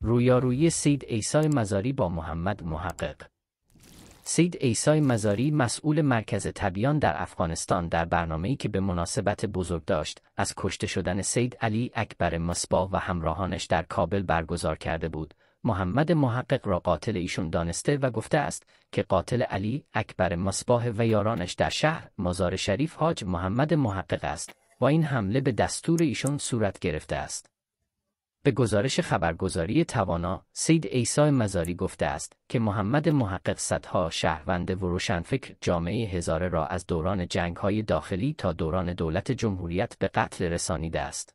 رویارویی سید عیسی مزاری با محمد محقق سید عیسی مزاری مسئول مرکز تبیان در افغانستان در برنامه‌ای که به مناسبت بزرگ داشت از کشته شدن سید علی اکبر مصباح و همراهانش در کابل برگزار کرده بود محمد محقق را قاتل ایشون دانسته و گفته است که قاتل علی اکبر مصباح و یارانش در شهر مزار شریف حاج محمد محقق است و این حمله به دستور ایشون صورت گرفته است به گزارش خبرگزاری توانا، سید عیسی مزاری گفته است که محمد محقق صدها شهروند و روشنفکر جامعه هزاره را از دوران جنگهای داخلی تا دوران دولت جمهوریت به قتل رسانیده است.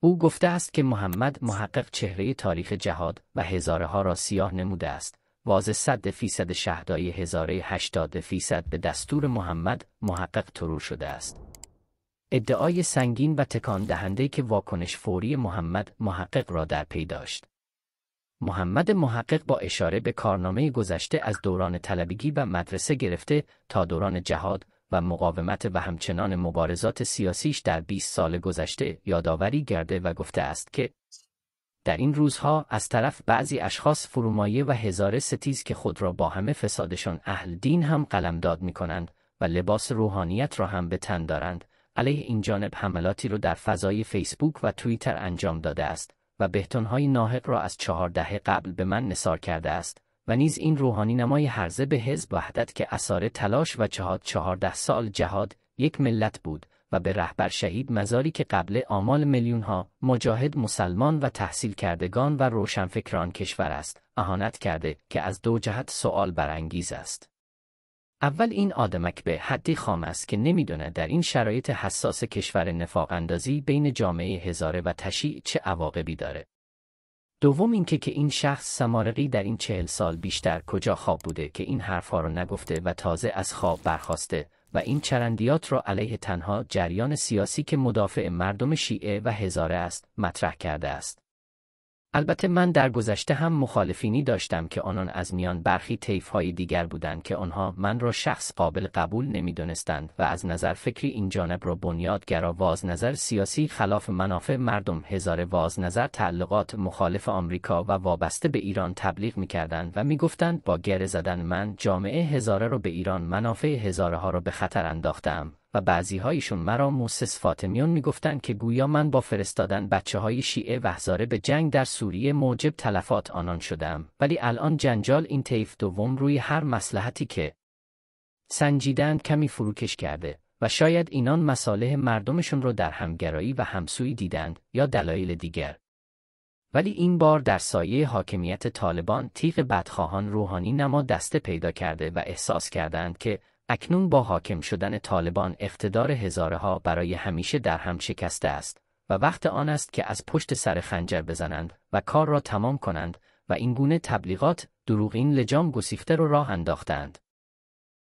او گفته است که محمد محقق چهره تاریخ جهاد و هزاره ها را سیاه نموده است. واز صد فیصد شهدای هزاره هشتاد فیصد به دستور محمد محقق ترور شده است. ادعای سنگین و تکان دهنده که واکنش فوری محمد محقق را در پی داشت. محمد محقق با اشاره به کارنامه گذشته از دوران طلبگی و مدرسه گرفته تا دوران جهاد و مقاومت و همچنان مبارزات سیاسیش در 20 سال گذشته یادآوری کرده و گفته است که در این روزها از طرف بعضی اشخاص فرومایه و هزار ستیز که خود را با همه فسادشان اهل دین هم قلمداد می کنند و لباس روحانیت را هم به تن دارند علیه این جانب حملاتی را در فضای فیسبوک و توییتر انجام داده است و بهتونهای ناحق را از چهار دهه قبل به من نصار کرده است و نیز این روحانی نمای حرزه به حزب وحدت که اثار تلاش و جهاد چهارده سال جهاد یک ملت بود و به رهبر شهید مزاری که قبل آمال میلیونها مجاهد مسلمان و تحصیل کردگان و روشنفکران کشور است اهانت کرده که از دو جهت سوال برانگیز است اول این آدمک به حدی خام است که نمیداند در این شرایط حساس کشور نفاق اندازی بین جامعه هزاره و تشیع چه عواقبی داره. دوم اینکه که این شخص سمارقی در این چهل سال بیشتر کجا خواب بوده که این حرفها را نگفته و تازه از خواب برخواسته و این چرندیات را علیه تنها جریان سیاسی که مدافع مردم شیعه و هزاره است مطرح کرده است. البته من در گذشته هم مخالفینی داشتم که آنان از میان برخی های دیگر بودند که آنها من را شخص قابل قبول نمیدانستند و از نظر فکری این جانب را بنیادگرا واز نظر سیاسی خلاف منافع مردم هزار واز نظر تعلقات مخالف آمریکا و وابسته به ایران تبلیغ کردند و میگفتند با گره زدن من جامعه هزاره را به ایران منافع هزاره ها را به خطر انداختم و بعضی هایشون مرا موسس فاطمیون میگفتند که گویا من با فرستادن بچه های شیعه و به جنگ در سوریه موجب تلفات آنان شدم ولی الان جنجال این طیف دوم روی هر مسلحتی که سنجیدند کمی فروکش کرده و شاید اینان مصالح مردمشون رو در همگرایی و همسویی دیدند یا دلایل دیگر ولی این بار در سایه حاکمیت طالبان تیغ بدخواهان روحانی نما دسته پیدا کرده و احساس کردند که اکنون با حاکم شدن طالبان اقتدار ها برای همیشه در هم شکسته است و وقت آن است که از پشت سر خنجر بزنند و کار را تمام کنند و این گونه تبلیغات دروغین لجام گسیخته را راه انداختند.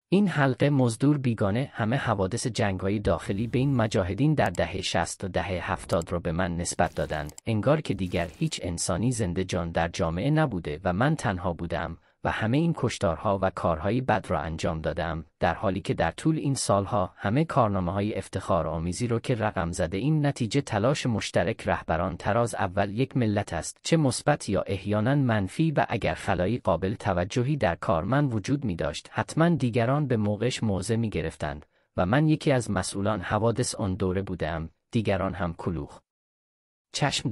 این حلقه مزدور بیگانه همه حوادث جنگهای داخلی بین مجاهدین در دهه 60 و دهه 70 را به من نسبت دادند انگار که دیگر هیچ انسانی زنده جان در جامعه نبوده و من تنها بودم و همه این کشتارها و کارهای بد را انجام دادم در حالی که در طول این سالها همه کارنامه های افتخار آمیزی رو که رقم زده این نتیجه تلاش مشترک رهبران تراز اول یک ملت است چه مثبت یا احیانا منفی و اگر خلایی قابل توجهی در کار من وجود می داشت حتما دیگران به موقعش موضع می گرفتند و من یکی از مسئولان حوادث آن دوره بودم دیگران هم کلوخ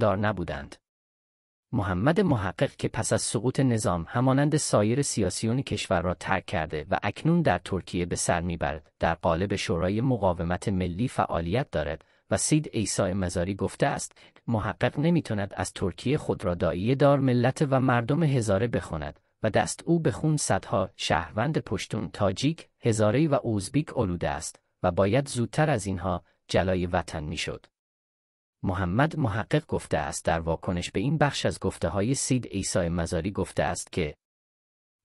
دار نبودند محمد محقق که پس از سقوط نظام همانند سایر سیاسیون کشور را ترک کرده و اکنون در ترکیه به سر میبرد در قالب شورای مقاومت ملی فعالیت دارد و سید ایسا مزاری گفته است محقق نمیتواند از ترکیه خود را دایی دار ملت و مردم هزاره بخواند و دست او به خون صدها شهروند پشتون تاجیک هزاره و اوزبیک آلوده است و باید زودتر از اینها جلای وطن میشد محمد محقق گفته است در واکنش به این بخش از گفته های سید عیسی مزاری گفته است که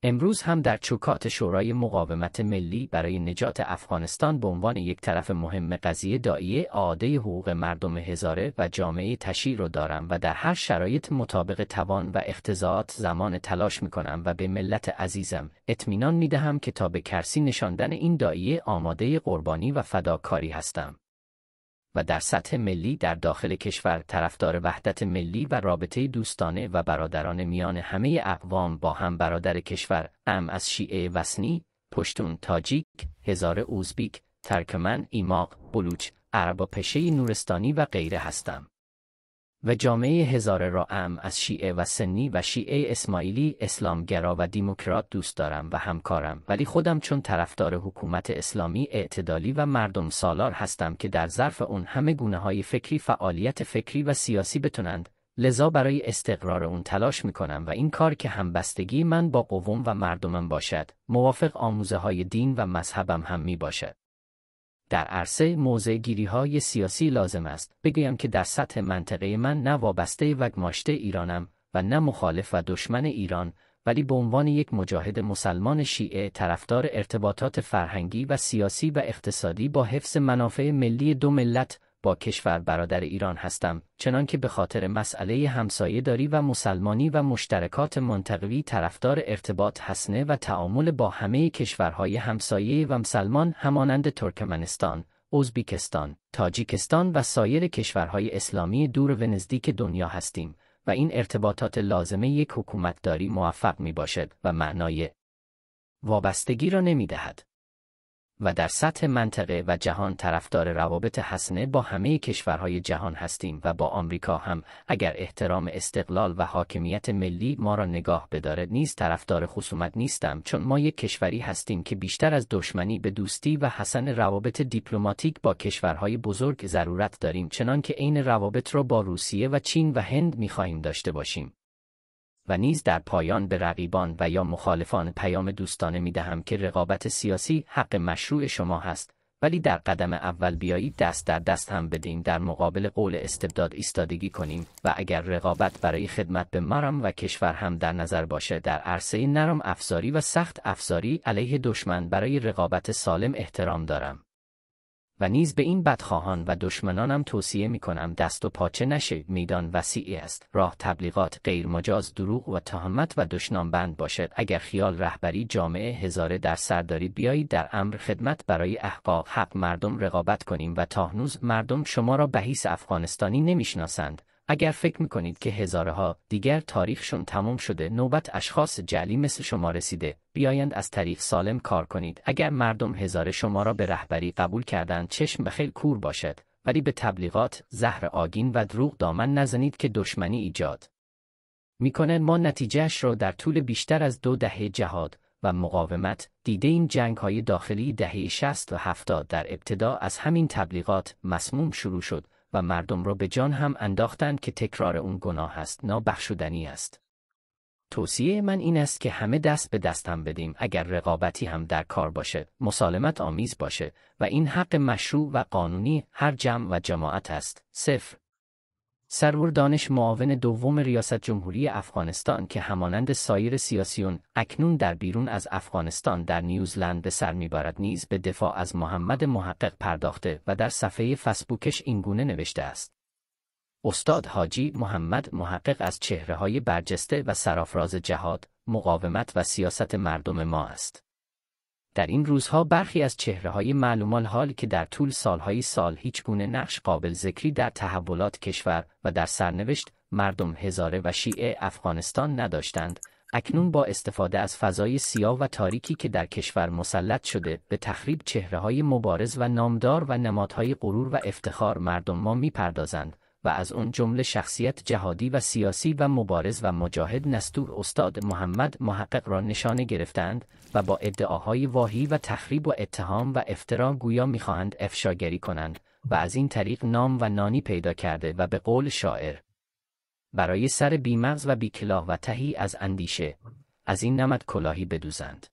امروز هم در چوکات شورای مقاومت ملی برای نجات افغانستان به عنوان یک طرف مهم قضیه دائیه عاده حقوق مردم هزاره و جامعه تشیر رو دارم و در هر شرایط مطابق توان و اقتضاعات زمان تلاش می کنم و به ملت عزیزم اطمینان می دهم که تا به کرسی نشاندن این دائیه آماده قربانی و فداکاری هستم. و در سطح ملی در داخل کشور طرفدار وحدت ملی و رابطه دوستانه و برادران میان همه اقوام با هم برادر کشور ام از شیعه وسنی، پشتون تاجیک، هزار اوزبیک، ترکمن، ایماق، بلوچ، عرب و پشه نورستانی و غیره هستم. و جامعه هزاره را ام از شیعه و سنی و شیعه اسماعیلی اسلامگرا و دیموکرات دوست دارم و همکارم ولی خودم چون طرفدار حکومت اسلامی اعتدالی و مردم سالار هستم که در ظرف اون همه گونه های فکری فعالیت فکری و سیاسی بتونند لذا برای استقرار اون تلاش میکنم و این کار که همبستگی من با قوم و مردمم باشد موافق آموزه های دین و مذهبم هم می باشد در عرصه موضع گیری های سیاسی لازم است بگویم که در سطح منطقه من نه وابسته وگماشته ایرانم و نه مخالف و دشمن ایران ولی به عنوان یک مجاهد مسلمان شیعه طرفدار ارتباطات فرهنگی و سیاسی و اقتصادی با حفظ منافع ملی دو ملت با کشور برادر ایران هستم چنان که به خاطر مسئله همسایه داری و مسلمانی و مشترکات منطقوی طرفدار ارتباط حسنه و تعامل با همه کشورهای همسایه و مسلمان همانند ترکمنستان، ازبیکستان، تاجیکستان و سایر کشورهای اسلامی دور و نزدیک دنیا هستیم و این ارتباطات لازمه یک حکومتداری موفق می باشد و معنای وابستگی را نمی دهد. و در سطح منطقه و جهان طرفدار روابط حسنه با همه کشورهای جهان هستیم و با آمریکا هم اگر احترام استقلال و حاکمیت ملی ما را نگاه بدارد نیز طرفدار خصومت نیستم چون ما یک کشوری هستیم که بیشتر از دشمنی به دوستی و حسن روابط دیپلماتیک با کشورهای بزرگ ضرورت داریم چنان که عین روابط را با روسیه و چین و هند خواهیم داشته باشیم و نیز در پایان به رقیبان و یا مخالفان پیام دوستانه می دهم که رقابت سیاسی حق مشروع شما هست ولی در قدم اول بیایید دست در دست هم بدیم در مقابل قول استبداد ایستادگی کنیم و اگر رقابت برای خدمت به مرم و کشور هم در نظر باشه در عرصه نرم افزاری و سخت افزاری علیه دشمن برای رقابت سالم احترام دارم و نیز به این بدخواهان و دشمنانم توصیه می کنم دست و پاچه نشید میدان وسیعی است راه تبلیغات غیر مجاز دروغ و تهمت و دشنام بند باشد اگر خیال رهبری جامعه هزاره در سر دارید بیایید در امر خدمت برای احقاق حق مردم رقابت کنیم و تا هنوز مردم شما را بهیس افغانستانی نمیشناسند اگر فکر میکنید که هزارها دیگر تاریخشون تمام شده نوبت اشخاص جلی مثل شما رسیده بیایند از تاریخ سالم کار کنید اگر مردم هزار شما را به رهبری قبول کردند چشم به خیل کور باشد ولی به تبلیغات زهر آگین و دروغ دامن نزنید که دشمنی ایجاد میکنن ما نتیجهش را در طول بیشتر از دو دهه جهاد و مقاومت دیده این جنگ های داخلی دهه 60 و 70 در ابتدا از همین تبلیغات مسموم شروع شد و مردم را به جان هم انداختند که تکرار اون گناه است نابخشودنی است. توصیه من این است که همه دست به دست هم بدیم اگر رقابتی هم در کار باشه، مسالمت آمیز باشه و این حق مشروع و قانونی هر جمع و جماعت است. صفر سرور دانش معاون دوم ریاست جمهوری افغانستان که همانند سایر سیاسیون اکنون در بیرون از افغانستان در نیوزلند به سر میبرد نیز به دفاع از محمد محقق پرداخته و در صفحه فسبوکش اینگونه نوشته است. استاد حاجی محمد محقق از چهره های برجسته و سرافراز جهاد، مقاومت و سیاست مردم ما است. در این روزها برخی از چهره های معلومان حال که در طول سالهای سال هیچ گونه نقش قابل ذکری در تحولات کشور و در سرنوشت مردم هزاره و شیعه افغانستان نداشتند اکنون با استفاده از فضای سیاه و تاریکی که در کشور مسلط شده به تخریب چهره های مبارز و نامدار و نمادهای غرور و افتخار مردم ما میپردازند و از اون جمله شخصیت جهادی و سیاسی و مبارز و مجاهد نستور استاد محمد محقق را نشانه گرفتند و با ادعاهای واهی و تخریب و اتهام و افترا گویا میخواهند افشاگری کنند و از این طریق نام و نانی پیدا کرده و به قول شاعر برای سر بیمغز و بیکلاه و تهی از اندیشه از این نمد کلاهی بدوزند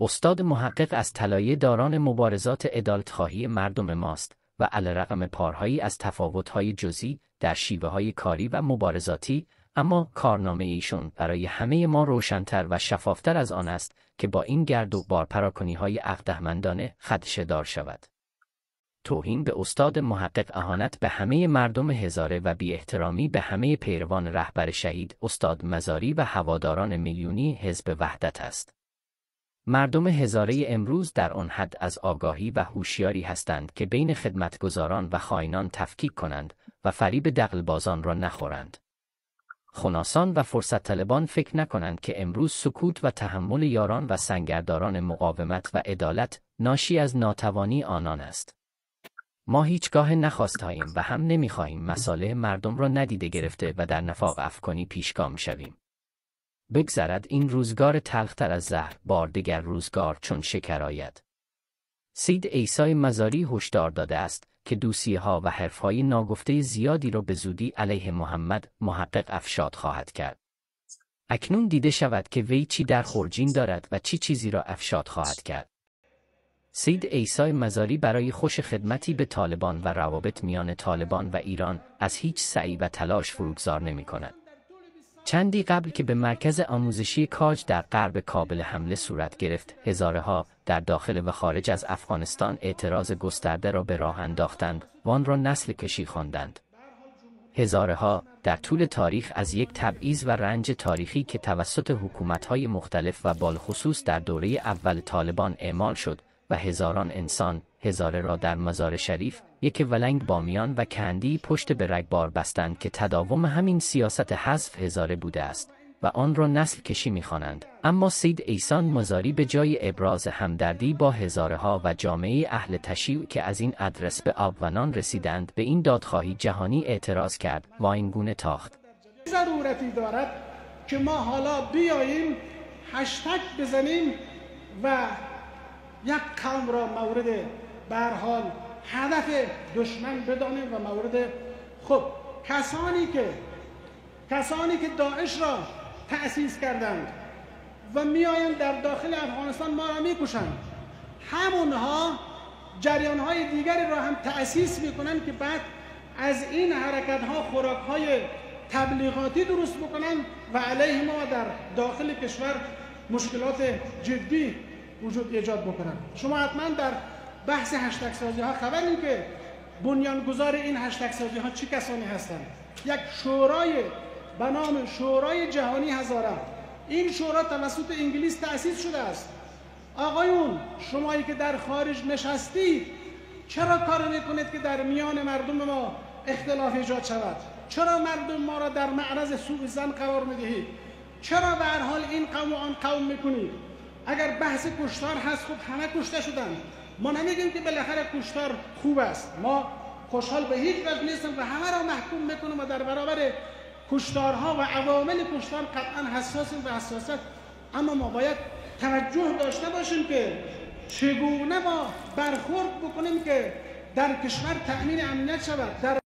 استاد محقق از طلایه داران مبارزات خواهی مردم ماست و علیرغم پارهایی از تفاوت‌های جزئی در شیوه های کاری و مبارزاتی اما کارنامه ایشون برای همه ما روشنتر و شفافتر از آن است که با این گرد و بار پراکنی های خدشه دار شود. توهین به استاد محقق اهانت به همه مردم هزاره و بی احترامی به همه پیروان رهبر شهید استاد مزاری و هواداران میلیونی حزب وحدت است. مردم هزاره امروز در آن حد از آگاهی و هوشیاری هستند که بین خدمتگزاران و خاینان تفکیک کنند و فریب دقل را نخورند. خناسان و فرصت طلبان فکر نکنند که امروز سکوت و تحمل یاران و سنگرداران مقاومت و عدالت ناشی از ناتوانی آنان است. ما هیچگاه نخواستاییم و هم نمیخواهیم مساله مردم را ندیده گرفته و در نفاق افکنی پیشگام شویم. بگذرد این روزگار تلختر از زهر بار دیگر روزگار چون شکر آید سید ایسای مزاری هشدار داده است که دوسیه ها و حرفهای های ناگفته زیادی را به زودی علیه محمد محقق افشاد خواهد کرد اکنون دیده شود که وی چی در خورجین دارد و چی چیزی را افشاد خواهد کرد سید ایسای مزاری برای خوش خدمتی به طالبان و روابط میان طالبان و ایران از هیچ سعی و تلاش فروگذار نمی کند. چندی قبل که به مرکز آموزشی کاج در غرب کابل حمله صورت گرفت، هزاره ها در داخل و خارج از افغانستان اعتراض گسترده را به راه انداختند، وان را نسل کشی خواندند. هزاره ها در طول تاریخ از یک تبعیض و رنج تاریخی که توسط حکومت های مختلف و بالخصوص در دوره اول طالبان اعمال شد و هزاران انسان هزاره را در مزار شریف یک ولنگ بامیان و کندی پشت به رگبار بستند که تداوم همین سیاست حذف هزاره بوده است و آن را نسل کشی میخوانند اما سید ایسان مزاری به جای ابراز همدردی با هزاره ها و جامعه اهل تشیع که از این ادرس به آبونان رسیدند به این دادخواهی جهانی اعتراض کرد و این گونه تاخت ضرورتی دارد که ما حالا بیاییم هشتک بزنیم و یک قوم را مورد برحال، هدف دشمن بدانه و مورد خب کسانی که کسانی که داعش را تأسیس کردند و میآیند در داخل افغانستان ما را میکشند همونها جریان های دیگری را هم تأسیس میکنند که بعد از این حرکت ها خوراک های تبلیغاتی درست بکنند و علیه ما در داخل کشور مشکلات جدی وجود ایجاد بکنند شما حتما در بحث هشتگ سازی ها خبر این که بنیانگذار این هشتگ ها چه کسانی هستند یک شورای به نام شورای جهانی هزاره این شورا توسط انگلیس تأسیس شده است آقایون شمایی که در خارج نشستید چرا کار میکنید که در میان مردم ما اختلاف ایجاد شود چرا مردم ما را در معرض سوء زن قرار میدهید چرا به هر حال این قوم و آن قوم میکنید اگر بحث کشتار هست خب همه کشته شدند ما نمیگیم که بالاخره کشتار خوب است ما خوشحال به هیچ وجه نیستیم و همه را محکوم میکنیم و در برابر کشتارها و عوامل کشتار قطعا حساسیم و حساسیت اما ما باید توجه داشته باشیم که چگونه ما برخورد بکنیم که در کشور تأمین امنیت شود در